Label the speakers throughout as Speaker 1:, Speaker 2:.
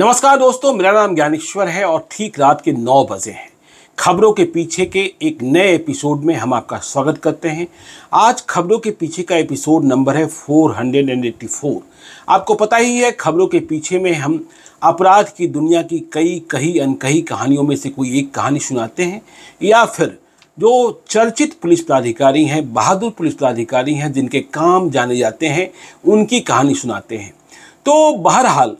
Speaker 1: नमस्कार दोस्तों मेरा नाम ज्ञानेश्वर है और ठीक रात के नौ बजे हैं खबरों के पीछे के एक नए एपिसोड में हम आपका स्वागत करते हैं आज खबरों के पीछे का एपिसोड नंबर है 484 आपको पता ही है खबरों के पीछे में हम अपराध की दुनिया की कई कही अनकही कहानियों में से कोई एक कहानी सुनाते हैं या फिर जो चर्चित पुलिस पदाधिकारी हैं बहादुर पुलिस पदाधिकारी हैं जिनके काम जाने जाते हैं उनकी कहानी सुनाते हैं तो बहरहाल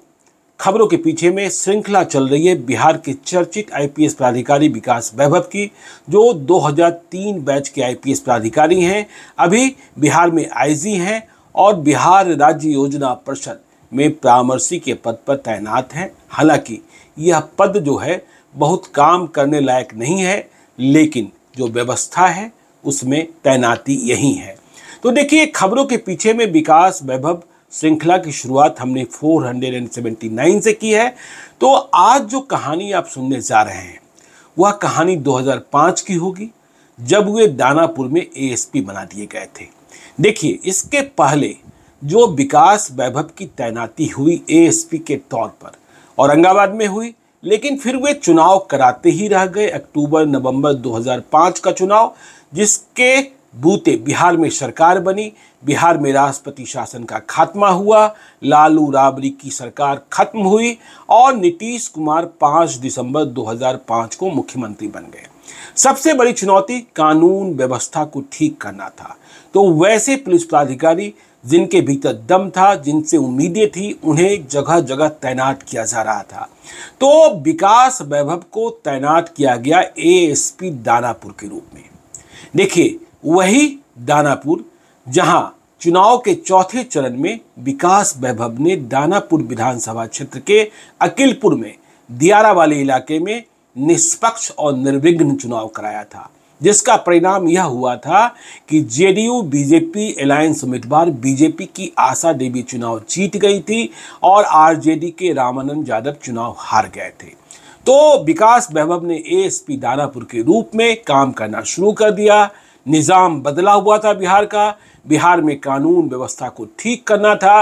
Speaker 1: खबरों के पीछे में श्रृंखला चल रही है बिहार के चर्चित आईपीएस प्राधिकारी विकास वैभव की जो 2003 बैच के आईपीएस प्राधिकारी हैं अभी बिहार में आईजी हैं और बिहार राज्य योजना परिषद में परामर्शी के पद पर तैनात हैं हालांकि यह पद जो है बहुत काम करने लायक नहीं है लेकिन जो व्यवस्था है उसमें तैनाती यही है तो देखिए खबरों के पीछे में विकास वैभव श्रृंखला की शुरुआत हमने 479 से की है तो आज जो कहानी आप सुनने जा रहे हैं वह कहानी 2005 की होगी जब वे दानापुर में एएसपी बना दिए गए थे देखिए इसके पहले जो विकास वैभव की तैनाती हुई एएसपी के तौर पर औरंगाबाद में हुई लेकिन फिर वे चुनाव कराते ही रह गए अक्टूबर नवंबर 2005 का चुनाव जिसके बूते बिहार में सरकार बनी बिहार में राष्ट्रपति शासन का खात्मा हुआ लालू राबड़ी की सरकार खत्म हुई और नीतीश कुमार 5 दिसंबर 2005 को मुख्यमंत्री बन गए सबसे बड़ी चुनौती कानून व्यवस्था को ठीक करना था तो वैसे पुलिस पदाधिकारी जिनके भीतर दम था जिनसे उम्मीदें थी उन्हें जगह जगह तैनात किया जा रहा था तो विकास वैभव को तैनात किया गया एएसपी दानापुर के रूप में देखिए वही दानापुर जहां चुनाव के चौथे चरण में विकास वैभव ने दानापुर विधानसभा क्षेत्र के अकिलपुर में दियारा वाले इलाके में निष्पक्ष और निर्विघ्न चुनाव कराया था जिसका परिणाम यह हुआ था कि जेडीयू बीजेपी अलायंस उम्मीदवार बीजेपी की आशा देवी चुनाव जीत गई थी और आरजेडी के रामानंद यादव चुनाव हार गए थे तो विकास वैभव ने एएसपी दानापुर के रूप में काम करना शुरू कर दिया निज़ाम बदला हुआ था बिहार का बिहार में कानून व्यवस्था को ठीक करना था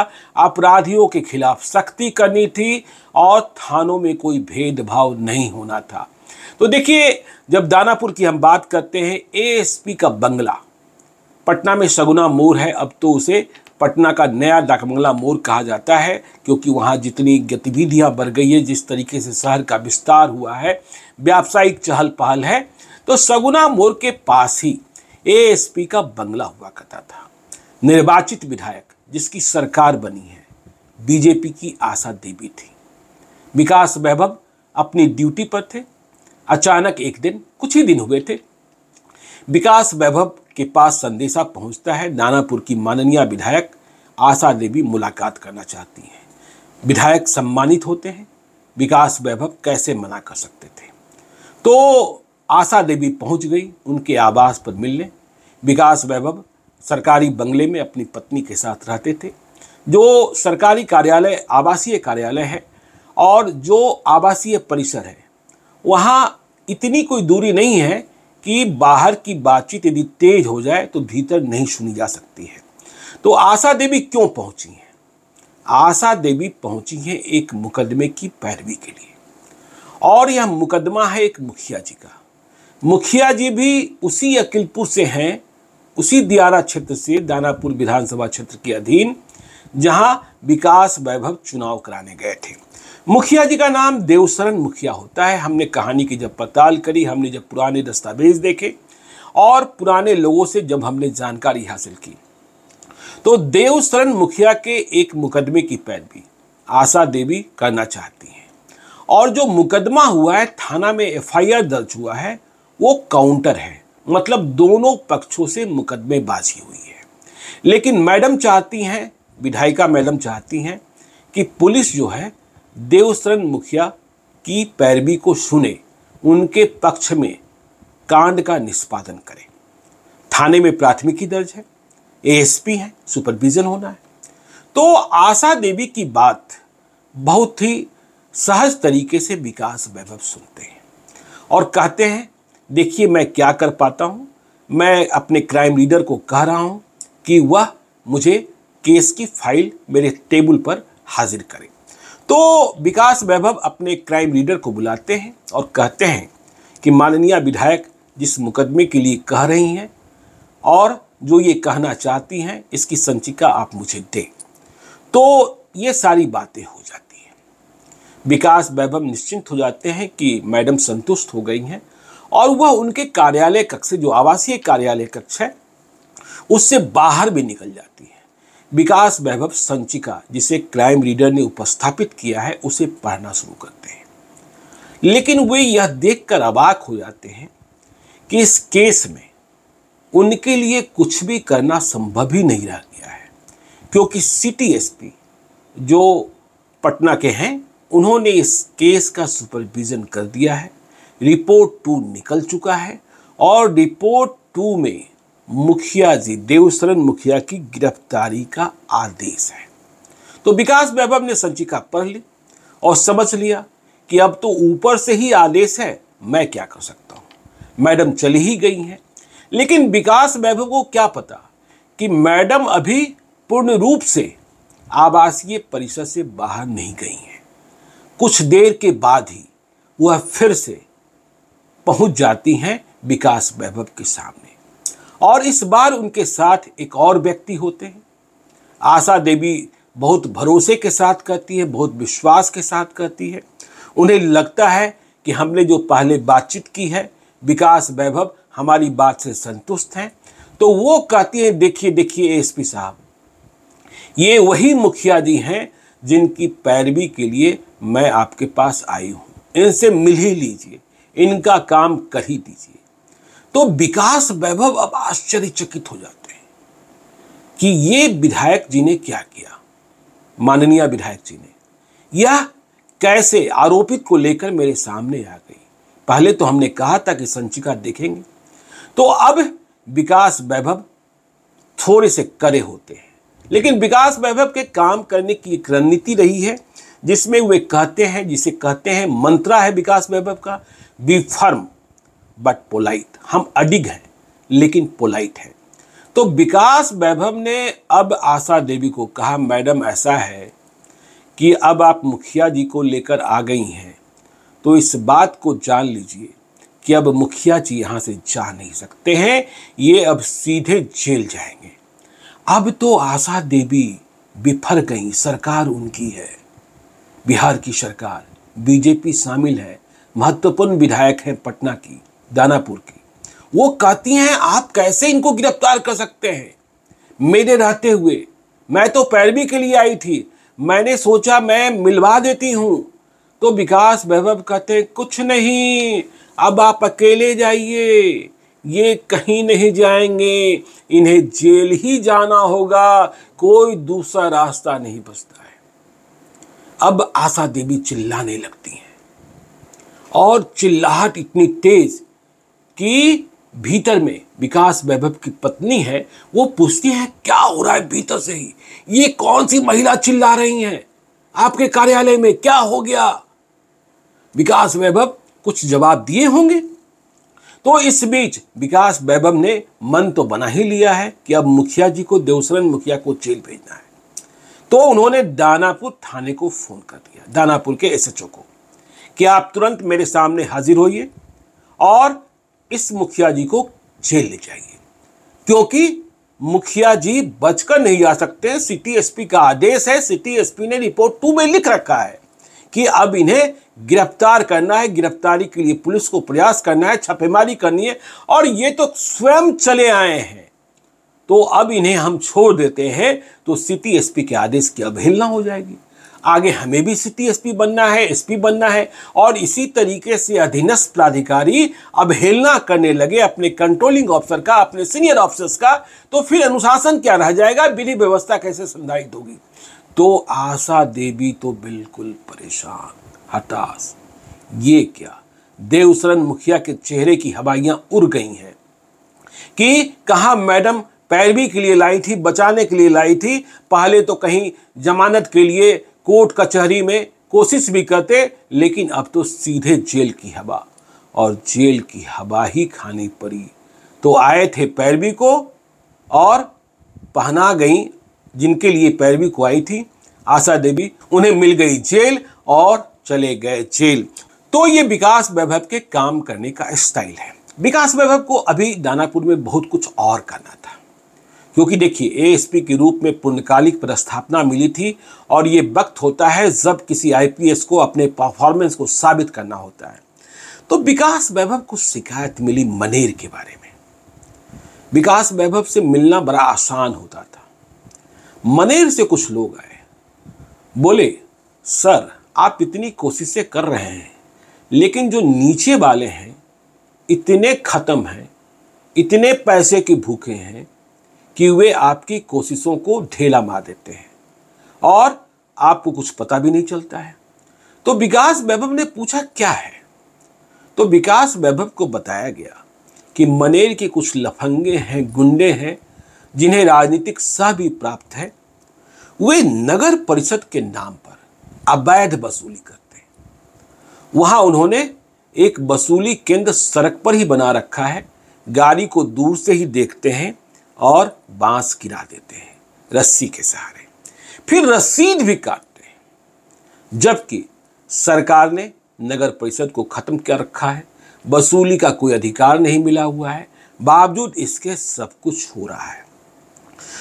Speaker 1: अपराधियों के खिलाफ सख्ती करनी थी और थानों में कोई भेदभाव नहीं होना था तो देखिए जब दानापुर की हम बात करते हैं एएसपी का बंगला पटना में सगुना मोर है अब तो उसे पटना का नया डाकबंगला मोर कहा जाता है क्योंकि वहाँ जितनी गतिविधियाँ बढ़ गई है जिस तरीके से शहर का विस्तार हुआ है व्यावसायिक चहल पहल है तो सगुना मोर के पास ही एएसपी का बंगला हुआ करता था निर्वाचित विधायक जिसकी सरकार बनी है बीजेपी की आशा देवी थी विकास वैभव अपनी ड्यूटी पर थे अचानक एक दिन कुछ ही दिन हुए थे विकास वैभव के पास संदेशा पहुंचता है नानापुर की माननीय विधायक आशा देवी मुलाकात करना चाहती हैं विधायक सम्मानित होते हैं विकास वैभव कैसे मना कर सकते थे तो आशा देवी पहुंच गई उनके आवास पर मिलने विकास वैभव सरकारी बंगले में अपनी पत्नी के साथ रहते थे जो सरकारी कार्यालय आवासीय कार्यालय है और जो आवासीय परिसर है वहाँ इतनी कोई दूरी नहीं है कि बाहर की बातचीत यदि तेज हो जाए तो भीतर नहीं सुनी जा सकती है तो आशा देवी क्यों पहुंची हैं आशा देवी पहुंची हैं एक मुकदमे की पैरवी के लिए और यह मुकदमा है एक मुखिया जी का मुखिया जी भी उसी अकिलपुर से हैं उसी दियारा क्षेत्र से दानापुर विधानसभा क्षेत्र के अधीन जहां विकास वैभव चुनाव कराने गए थे मुखिया जी का नाम देवसरण मुखिया होता है हमने कहानी की जब पड़ताल करी हमने जब पुराने दस्तावेज देखे और पुराने लोगों से जब हमने जानकारी हासिल की तो देवसरण मुखिया के एक मुकदमे की पैरवी आशा देवी करना चाहती हैं और जो मुकदमा हुआ है थाना में एफआईआर दर्ज हुआ है वो काउंटर है मतलब दोनों पक्षों से मुकदमेबाजी हुई है लेकिन मैडम चाहती हैं विधायिका मैडम चाहती हैं कि पुलिस जो है देवशरण मुखिया की पैरवी को सुने उनके पक्ष में कांड का निष्पादन करे थाने में प्राथमिकी दर्ज है एएसपी है सुपरविजन होना है तो आशा देवी की बात बहुत ही सहज तरीके से विकास वैभव सुनते हैं और कहते हैं देखिए मैं क्या कर पाता हूँ मैं अपने क्राइम लीडर को कह रहा हूँ कि वह मुझे केस की फाइल मेरे टेबल पर हाजिर करें तो विकास वैभव अपने क्राइम लीडर को बुलाते हैं और कहते हैं कि माननीय विधायक जिस मुकदमे के लिए कह रही हैं और जो ये कहना चाहती हैं इसकी संचिका आप मुझे दें तो ये सारी बातें हो जाती हैं विकास वैभव निश्चिंत हो जाते हैं कि मैडम संतुष्ट हो गई हैं और वह उनके कार्यालय कक्ष जो आवासीय कार्यालय कक्ष है उससे बाहर भी निकल जाती है विकास वैभव संचिका जिसे क्राइम रीडर ने उपस्थापित किया है उसे पढ़ना शुरू करते हैं लेकिन वे यह देखकर अबाक हो जाते हैं कि इस केस में उनके लिए कुछ भी करना संभव ही नहीं रह गया है क्योंकि सिटी एसपी जो पटना के हैं उन्होंने इस केस का सुपरविजन कर दिया है रिपोर्ट टू निकल चुका है और रिपोर्ट टू में मुखिया जी देवशरण मुखिया की गिरफ्तारी का आदेश है तो विकास वैभव ने संचिका पढ़ ली और समझ लिया कि अब तो ऊपर से ही आदेश है मैं क्या कर सकता हूँ मैडम चली ही गई हैं लेकिन विकास वैभव को क्या पता कि मैडम अभी पूर्ण रूप से आवासीय परिसर से बाहर नहीं गई हैं कुछ देर के बाद ही वह फिर से पहुंच जाती हैं विकास वैभव के सामने और इस बार उनके साथ एक और व्यक्ति होते हैं आशा देवी बहुत भरोसे के साथ कहती है बहुत विश्वास के साथ कहती है उन्हें लगता है कि हमने जो पहले बातचीत की है विकास वैभव हमारी बात से संतुष्ट हैं तो वो कहती हैं देखिए देखिए एसपी साहब ये वही मुखिया जी हैं जिनकी पैरवी के लिए मैं आपके पास आई हूँ इनसे मिल ही लीजिए इनका काम कर ही दीजिए तो विकास वैभव अब आश्चर्यचकित हो जाते हैं कि ये विधायक जी ने क्या किया माननीय विधायक जी ने यह कैसे आरोपित को लेकर मेरे सामने आ गई पहले तो हमने कहा था कि संचिका देखेंगे तो अब विकास वैभव थोड़े से करे होते हैं लेकिन विकास वैभव के काम करने की एक रणनीति रही है जिसमें वे कहते हैं जिसे कहते हैं मंत्रा है विकास वैभव का वी फर्म बट पोलाइट हम अडिग हैं लेकिन पोलाइट है तो विकास वैभव ने अब आशा देवी को कहा मैडम ऐसा है कि अब आप मुखिया जी को लेकर आ गई हैं तो इस बात को जान लीजिए कि अब मुखिया जी यहाँ से जा नहीं सकते हैं ये अब सीधे जेल जाएंगे अब तो आशा देवी बिफर गई सरकार उनकी है बिहार की सरकार बीजेपी शामिल है महत्वपूर्ण विधायक हैं पटना की दानापुर की वो कहती हैं आप कैसे इनको गिरफ्तार कर सकते हैं मेरे रहते हुए मैं तो पैरवी के लिए आई थी मैंने सोचा मैं मिलवा देती हूँ तो विकास वैभव कहते हैं कुछ नहीं अब आप अकेले जाइए ये कहीं नहीं जाएंगे इन्हें जेल ही जाना होगा कोई दूसरा रास्ता नहीं बचता है अब आशा देवी चिल्लाने लगती हैं और चिल्लाहट इतनी तेज कि भीतर में विकास वैभव की पत्नी है वो पूछती है क्या हो रहा है भीतर से ही ये कौन सी महिला चिल्ला रही हैं आपके कार्यालय में क्या हो गया विकास वैभव कुछ जवाब दिए होंगे तो इस बीच विकास वैभव ने मन तो बना ही लिया है कि अब मुखिया जी को देवसरन मुखिया को जेल भेजना है तो उन्होंने दानापुर थाने को फ़ोन कर दिया दानापुर के एसएचओ को कि आप तुरंत मेरे सामने हाजिर होइए और इस मुखिया जी को जेल ले जाइए क्योंकि मुखिया जी बचकर नहीं आ सकते सिटी एसपी का आदेश है सिटी एसपी ने रिपोर्ट टू में लिख रखा है कि अब इन्हें गिरफ्तार करना है गिरफ्तारी के लिए पुलिस को प्रयास करना है छापेमारी करनी है और ये तो स्वयं चले आए हैं तो अब इन्हें हम छोड़ देते हैं तो सिटी एसपी के आदेश की अवहेलना हो जाएगी आगे हमें भी सिटी एसपी बनना है एसपी बनना है और इसी तरीके से अधीनस्थ प्राधिकारी अवहेलना करने लगे अपने कंट्रोलिंग ऑफिसर का अपने सीनियर ऑफिसर्स का तो फिर अनुशासन क्या रह जाएगा विधि व्यवस्था कैसे संधारित होगी तो आशा देवी तो बिल्कुल परेशान हताश ये क्या देवसरन मुखिया के चेहरे की हवाइयां उड़ गई हैं कि कहा मैडम पैरवी के लिए लाई थी बचाने के लिए लाई थी पहले तो कहीं जमानत के लिए कोर्ट कचहरी में कोशिश भी करते लेकिन अब तो सीधे जेल की हवा और जेल की हवा ही खानी पड़ी तो आए थे पैरवी को और पहना गई जिनके लिए पैरवी को आई थी आशा देवी उन्हें मिल गई जेल और चले गए जेल तो ये विकास वैभव के काम करने का स्टाइल है विकास वैभव को अभी दानापुर में बहुत कुछ और करना था क्योंकि देखिए एएसपी के रूप में पूर्णकालिक प्रस्थापना मिली थी और ये वक्त होता है जब किसी आईपीएस को अपने परफॉर्मेंस को साबित करना होता है तो विकास वैभव को शिकायत मिली मनेर के बारे में विकास वैभव से मिलना बड़ा आसान होता था मनेर से कुछ लोग आए बोले सर आप इतनी कोशिशें कर रहे हैं लेकिन जो नीचे वाले हैं इतने ख़त्म हैं इतने पैसे के भूखे हैं कि वे आपकी कोशिशों को ढेला मार देते हैं और आपको कुछ पता भी नहीं चलता है तो विकास वैभव ने पूछा क्या है तो विकास वैभव को बताया गया कि मनेर के कुछ लफंगे हैं गुंडे हैं जिन्हें राजनीतिक सह भी प्राप्त है वे नगर परिषद के नाम पर अवैध वसूली करते हैं वहां उन्होंने एक वसूली केंद्र सड़क पर ही बना रखा है गाड़ी को दूर से ही देखते हैं और बांस गिरा देते हैं रस्सी के सहारे फिर रसीद भी काटते हैं जबकि सरकार ने नगर परिषद को ख़त्म कर रखा है वसूली का कोई अधिकार नहीं मिला हुआ है बावजूद इसके सब कुछ हो रहा है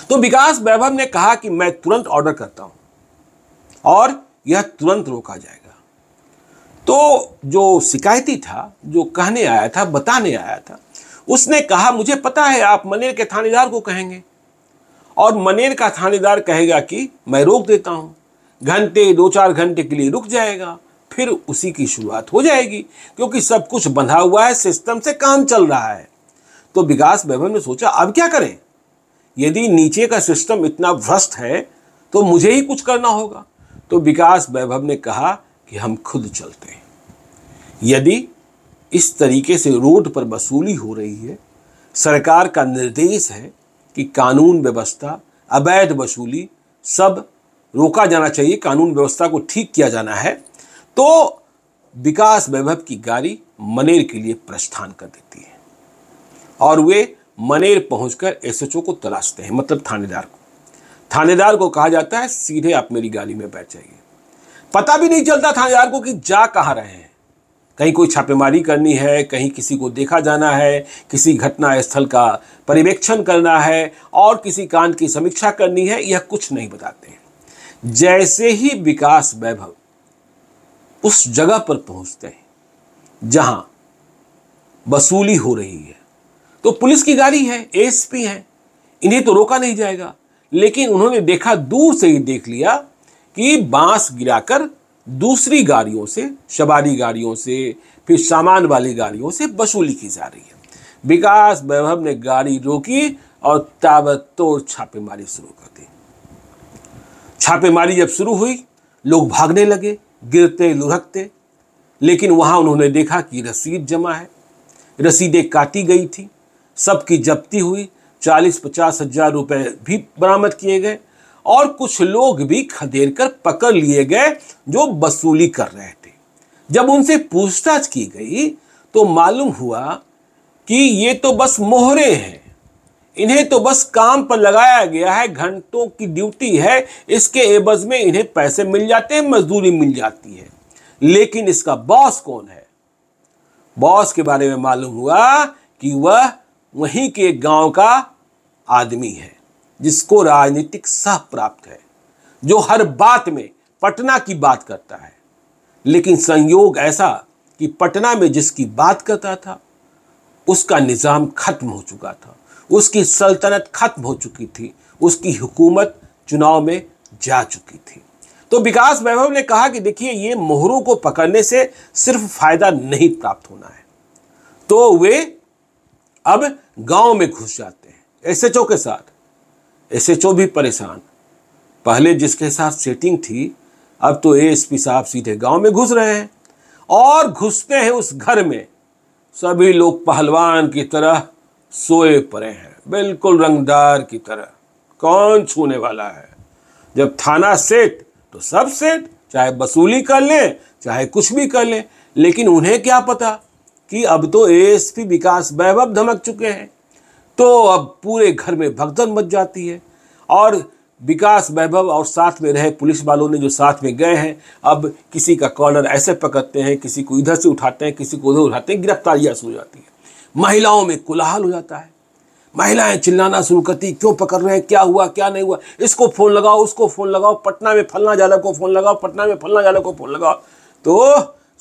Speaker 1: तो विकास वैभव ने कहा कि मैं तुरंत ऑर्डर करता हूं और यह तुरंत रोका जाएगा तो जो शिकायती था जो कहने आया था बताने आया था उसने कहा मुझे पता है आप मनेर के थानेदार को कहेंगे और मनेर का थानेदार कहेगा कि मैं रोक देता हूँ घंटे दो चार घंटे के लिए रुक जाएगा फिर उसी की शुरुआत हो जाएगी क्योंकि सब कुछ बंधा हुआ है सिस्टम से काम चल रहा है तो विकास वैभव ने सोचा अब क्या करें यदि नीचे का सिस्टम इतना भ्रष्ट है तो मुझे ही कुछ करना होगा तो विकास वैभव ने कहा कि हम खुद चलते हैं यदि इस तरीके से रोड पर वसूली हो रही है सरकार का निर्देश है कि कानून व्यवस्था अवैध वसूली सब रोका जाना चाहिए कानून व्यवस्था को ठीक किया जाना है तो विकास वैभव की गाड़ी मनेर के लिए प्रस्थान कर देती है और वे मनेर पहुंचकर एसएचओ को तलाशते हैं मतलब थानेदार को थानेदार को कहा जाता है सीधे आप मेरी गाड़ी में बैठ जाइए पता भी नहीं चलता थानेदार को कि जा कहाँ रहे हैं कहीं कोई छापेमारी करनी है कहीं किसी को देखा जाना है किसी घटना स्थल का परिवेक्षण करना है और किसी कांड की समीक्षा करनी है यह कुछ नहीं बताते हैं जैसे ही विकास वैभव उस जगह पर पहुंचते हैं जहां वसूली हो रही है तो पुलिस की गाड़ी है एसपी है इन्हें तो रोका नहीं जाएगा लेकिन उन्होंने देखा दूर से ही देख लिया कि बांस गिराकर दूसरी गाड़ियों से शबारी गाड़ियों से फिर सामान वाली गाड़ियों से वसूली की जा रही है विकास वैभव ने गाड़ी रोकी और ताबतोड़ छापेमारी शुरू कर दी छापेमारी जब शुरू हुई लोग भागने लगे गिरते लुढ़कते लेकिन वहां उन्होंने देखा कि रसीद जमा है रसीदें काटी गई थी सबकी जब्ती हुई चालीस पचास हजार रुपये भी बरामद किए गए और कुछ लोग भी खदेड़ कर पकड़ लिए गए जो वसूली कर रहे थे जब उनसे पूछताछ की गई तो मालूम हुआ कि ये तो बस मोहरे हैं इन्हें तो बस काम पर लगाया गया है घंटों की ड्यूटी है इसके एवज में इन्हें पैसे मिल जाते हैं मजदूरी मिल जाती है लेकिन इसका बॉस कौन है बॉस के बारे में मालूम हुआ कि वह वहीं के गांव का आदमी है जिसको राजनीतिक सह प्राप्त है जो हर बात में पटना की बात करता है लेकिन संयोग ऐसा कि पटना में जिसकी बात करता था उसका निज़ाम खत्म हो चुका था उसकी सल्तनत खत्म हो चुकी थी उसकी हुकूमत चुनाव में जा चुकी थी तो विकास वैभव ने कहा कि देखिए ये मोहरों को पकड़ने से सिर्फ फायदा नहीं प्राप्त होना है तो वे अब गांव में घुस जाते हैं एसएचओ के साथ एसएचओ भी परेशान पहले जिसके साथ सेटिंग थी अब तो एएसपी साहब सीधे गांव में घुस रहे हैं और घुसते हैं उस घर में सभी लोग पहलवान की तरह सोए पड़े हैं बिल्कुल रंगदार की तरह कौन छूने वाला है जब थाना सेट तो सब सेट चाहे वसूली कर लें चाहे कुछ भी कर लें लेकिन उन्हें क्या पता कि अब तो एएसपी विकास वैभव धमक चुके हैं तो अब पूरे घर में भगदन मच जाती है और विकास वैभव और साथ में रहे पुलिस वालों ने जो साथ में गए हैं अब किसी का कॉलर ऐसे पकड़ते हैं किसी को इधर से उठाते हैं किसी को उधर उठाते हैं गिरफ्तारियाँ शुरू हो जाती है महिलाओं में कोलाहल हो जाता है महिलाएं चिल्लाना शुरू करती क्यों पकड़ रहे हैं क्या हुआ क्या नहीं हुआ इसको फ़ोन लगाओ उसको फ़ोन लगाओ पटना में फलना जालक को फ़ोन लगाओ पटना में फलना जालक को फ़ोन लगाओ तो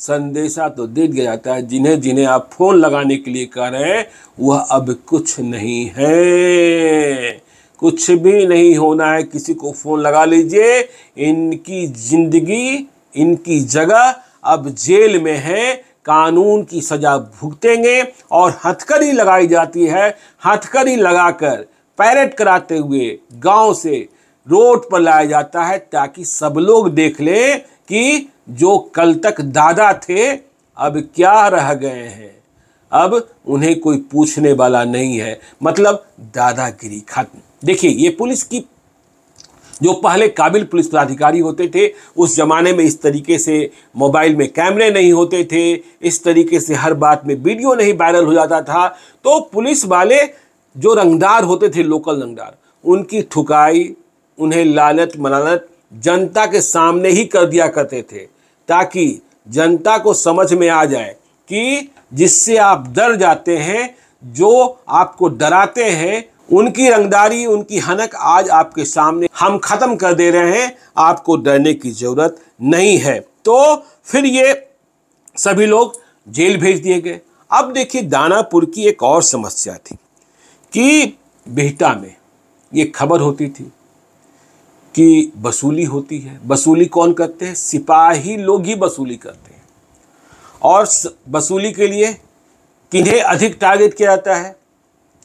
Speaker 1: संदेशा तो दे दिया जाता है जिन्हें जिन्हें आप फोन लगाने के लिए कह रहे हैं वह अब कुछ नहीं है कुछ भी नहीं होना है किसी को फोन लगा लीजिए इनकी जिंदगी इनकी जगह अब जेल में है कानून की सजा भुगतेंगे और हथकड़ी लगाई जाती है हथकड़ी लगाकर पैरेड कराते हुए गांव से रोड पर लाया जाता है ताकि सब लोग देख लें कि जो कल तक दादा थे अब क्या रह गए हैं अब उन्हें कोई पूछने वाला नहीं है मतलब दादागिरी खत्म देखिए ये पुलिस की जो पहले काबिल पुलिस पदाधिकारी होते थे उस ज़माने में इस तरीके से मोबाइल में कैमरे नहीं होते थे इस तरीके से हर बात में वीडियो नहीं वायरल हो जाता था तो पुलिस वाले जो रंगदार होते थे लोकल रंगदार उनकी ठुकाई उन्हें लालत मलानत जनता के सामने ही कर दिया करते थे ताकि जनता को समझ में आ जाए कि जिससे आप डर जाते हैं जो आपको डराते हैं उनकी रंगदारी उनकी हनक आज आपके सामने हम ख़त्म कर दे रहे हैं आपको डरने की ज़रूरत नहीं है तो फिर ये सभी लोग जेल भेज दिए गए अब देखिए दानापुर की एक और समस्या थी कि बिहटा में ये खबर होती थी की वसूली होती है वसूली कौन करते हैं सिपाही लोग ही वसूली करते हैं और वसूली के लिए किन्हें अधिक टारगेट किया जाता है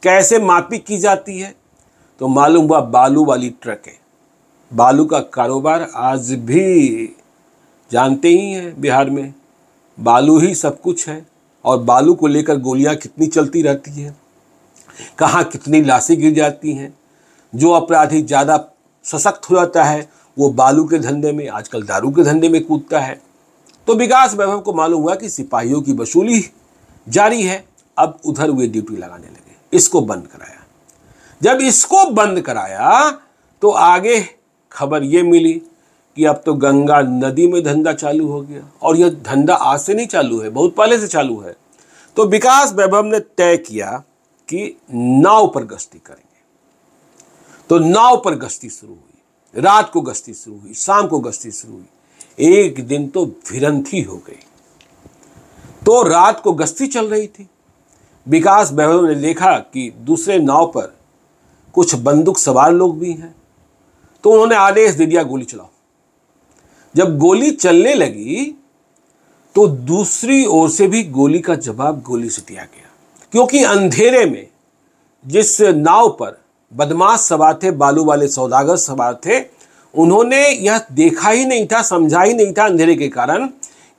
Speaker 1: कैसे मापी की जाती है तो मालूम हुआ बालू वाली ट्रकें बालू का कारोबार आज भी जानते ही हैं बिहार में बालू ही सब कुछ है और बालू को लेकर गोलियां कितनी चलती रहती हैं कहाँ कितनी लाशें गिर जाती हैं जो अपराधी ज़्यादा सशक्त हो जाता है वो बालू के धंधे में आजकल दारू के धंधे में कूदता है तो विकास वैभव को मालूम हुआ कि सिपाहियों की वसूली जारी है अब उधर वे ड्यूटी लगाने लगे इसको बंद कराया जब इसको बंद कराया तो आगे खबर ये मिली कि अब तो गंगा नदी में धंधा चालू हो गया और यह धंधा आज से नहीं चालू है बहुत पहले से चालू है तो विकास वैभव ने तय किया कि नाव पर गश्ती करें तो नाव पर गश्ती शुरू हुई रात को गश्ती शुरू हुई शाम को गश्ती शुरू हुई एक दिन तो भिरंथी हो गई तो रात को गश्ती चल रही थी विकास बहनों ने देखा कि दूसरे नाव पर कुछ बंदूक सवार लोग भी हैं तो उन्होंने आदेश दे दिया गोली चलाओ जब गोली चलने लगी तो दूसरी ओर से भी गोली का जवाब गोली से दिया गया क्योंकि अंधेरे में जिस नाव पर बदमाश सवार थे बालू वाले सौदागर सवार थे उन्होंने यह देखा ही नहीं था समझा ही नहीं था अंधेरे के कारण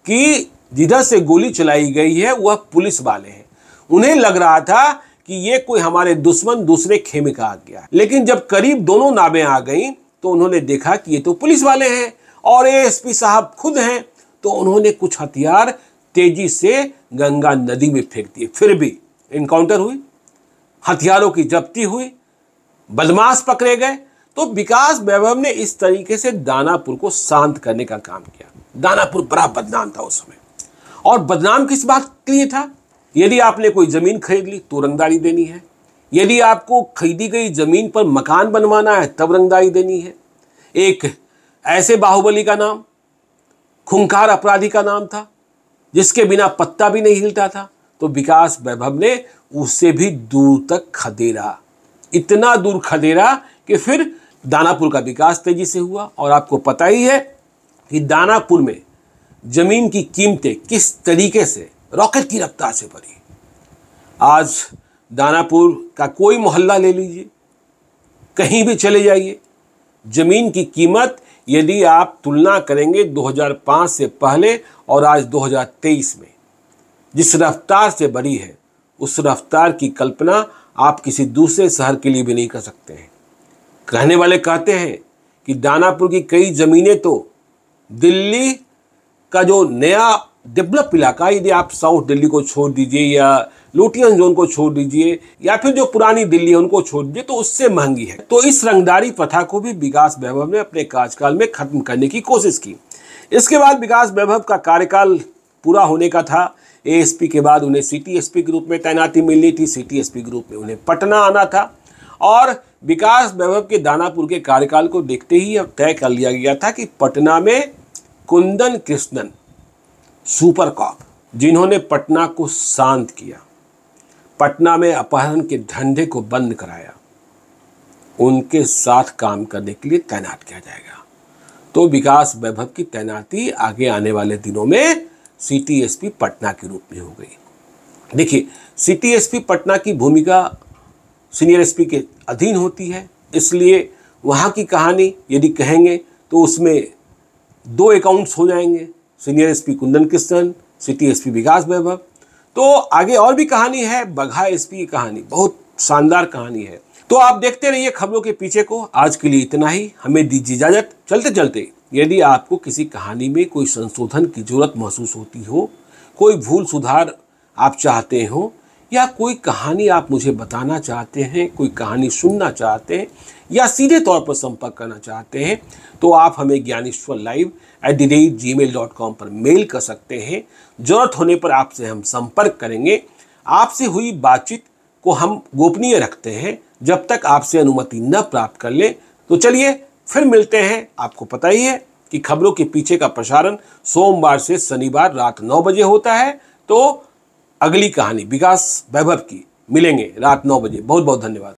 Speaker 1: कि जिधर से गोली चलाई गई है वह पुलिस वाले हैं उन्हें लग रहा था कि ये कोई हमारे दुश्मन दूसरे खेमे का आ गया लेकिन जब करीब दोनों नावें आ गई तो उन्होंने देखा कि ये तो पुलिस वाले हैं और ए साहब खुद हैं तो उन्होंने कुछ हथियार तेजी से गंगा नदी में फेंक दिए फिर भी इनकाउंटर हुई हथियारों की जब्ती हुई बदमाश पकड़े गए तो विकास वैभव ने इस तरीके से दानापुर को शांत करने का काम किया दानापुर बड़ा बदनाम था उस समय और बदनाम किस बात के लिए था यदि आपने कोई ज़मीन खरीद ली तो रंगदारी देनी है यदि आपको खरीदी गई ज़मीन पर मकान बनवाना है तब रंगदारी देनी है एक ऐसे बाहुबली का नाम खुंखार अपराधी का नाम था जिसके बिना पत्ता भी नहीं हिलता था तो विकास वैभव ने उससे भी दूर तक खदेरा इतना दूर खदेरा कि फिर दानापुर का विकास तेजी से हुआ और आपको पता ही है कि दानापुर में ज़मीन की कीमतें किस तरीके से रॉकेट की रफ्तार से बढ़ी आज दानापुर का कोई मोहल्ला ले लीजिए कहीं भी चले जाइए ज़मीन की कीमत यदि आप तुलना करेंगे 2005 से पहले और आज 2023 में जिस रफ्तार से बढ़ी है उस रफ्तार की कल्पना आप किसी दूसरे शहर के लिए भी नहीं कर सकते हैं कहने वाले कहते हैं कि दानापुर की कई ज़मीनें तो दिल्ली का जो नया डेवलप इलाका यदि आप साउथ दिल्ली को छोड़ दीजिए या लुटियन जोन को छोड़ दीजिए या फिर जो पुरानी दिल्ली है उनको छोड़ दीजिए तो उससे महंगी है तो इस रंगदारी प्रथा को भी विकास वैभव ने अपने कार्यकाल में खत्म करने की कोशिश की इसके बाद विकास वैभव का कार्यकाल पूरा होने का था एएसपी के बाद उन्हें सीटीएसपी के रूप में तैनाती मिलनी थी सीटीएसपी के रूप में उन्हें पटना आना था और विकास वैभव के दानापुर के कार्यकाल को देखते ही अब तय कर लिया गया था कि पटना में कुंदन कृष्णन सुपर कॉप जिन्होंने पटना को शांत किया पटना में अपहरण के धंधे को बंद कराया उनके साथ काम करने के लिए तैनात किया जाएगा तो विकास वैभव की तैनाती आगे आने वाले दिनों में सीटीएसपी पटना के रूप में हो गई देखिए सीटीएसपी पटना की भूमिका सीनियर एसपी के अधीन होती है इसलिए वहाँ की कहानी यदि कहेंगे तो उसमें दो अकाउंट्स हो जाएंगे senior SP Kundan Krishnan city Vikas Vaibhav तो आगे और भी कहानी है बघा एसपी की कहानी बहुत शानदार कहानी है तो आप देखते रहिए खबरों के पीछे को आज के लिए इतना ही हमें दीजिए इजाजत चलते चलते यदि आपको किसी कहानी में कोई संशोधन की जरूरत महसूस होती हो कोई भूल सुधार आप चाहते हो या कोई कहानी आप मुझे बताना चाहते हैं कोई कहानी सुनना चाहते हैं या सीधे तौर पर संपर्क करना चाहते हैं तो आप हमें Gyaneshwar live at the rate Gmail dot com पर मेल कर सकते हैं जरूरत होने पर आपसे हम संपर्क करेंगे आपसे हुई बातचीत को हम गोपनीय रखते हैं जब तक आपसे अनुमति न प्राप्त कर लें तो चलिए फिर मिलते हैं आपको पता ही है कि खबरों के पीछे का प्रसारण सोमवार से शनिवार रात नौ बजे होता है तो अगली कहानी विकास वैभव की मिलेंगे रात नौ बजे बहुत बहुत धन्यवाद